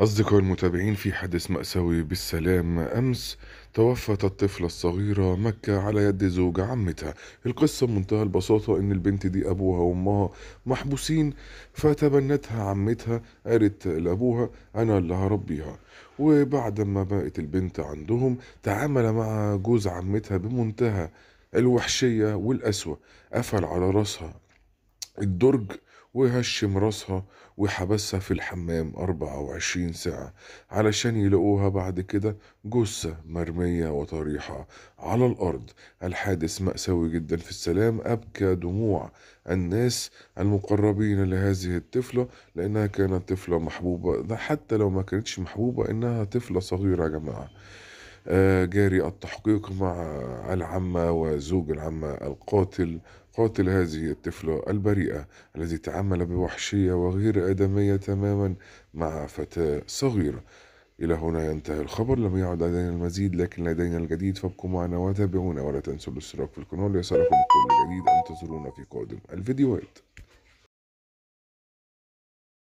أصدقائي المتابعين في حادث مأساوي بالسلام أمس توفت الطفلة الصغيرة مكة على يد زوج عمتها القصة بمنتهى البساطة إن البنت دي أبوها وأمها محبوسين فتبنتها عمتها قالت لأبوها أنا اللي هربيها وبعد ما بقت البنت عندهم تعامل مع جوز عمتها بمنتهى الوحشية والقسوة قفل على راسها الدرج وهشم راسها وحبسها في الحمام 24 ساعة علشان يلاقوها بعد كده جثة مرمية وطريحة على الأرض الحادث مأساوي جدا في السلام أبكى دموع الناس المقربين لهذه الطفلة لأنها كانت طفلة محبوبة ده حتى لو ما كانتش محبوبة إنها طفلة صغيرة يا جماعة آه، جاري التحقيق مع العمة وزوج العمة القاتل قاتل هذه الطفلة البريئة الذي تعامل بوحشية وغير آدمية تماما مع فتاة صغيرة إلى هنا ينتهي الخبر لم يعد لدينا المزيد لكن لدينا الجديد فابقوا معنا وتابعونا ولا تنسوا الاشتراك في القناة ليصلكم كل جديد أن تزورونا في قادم الفيديوهات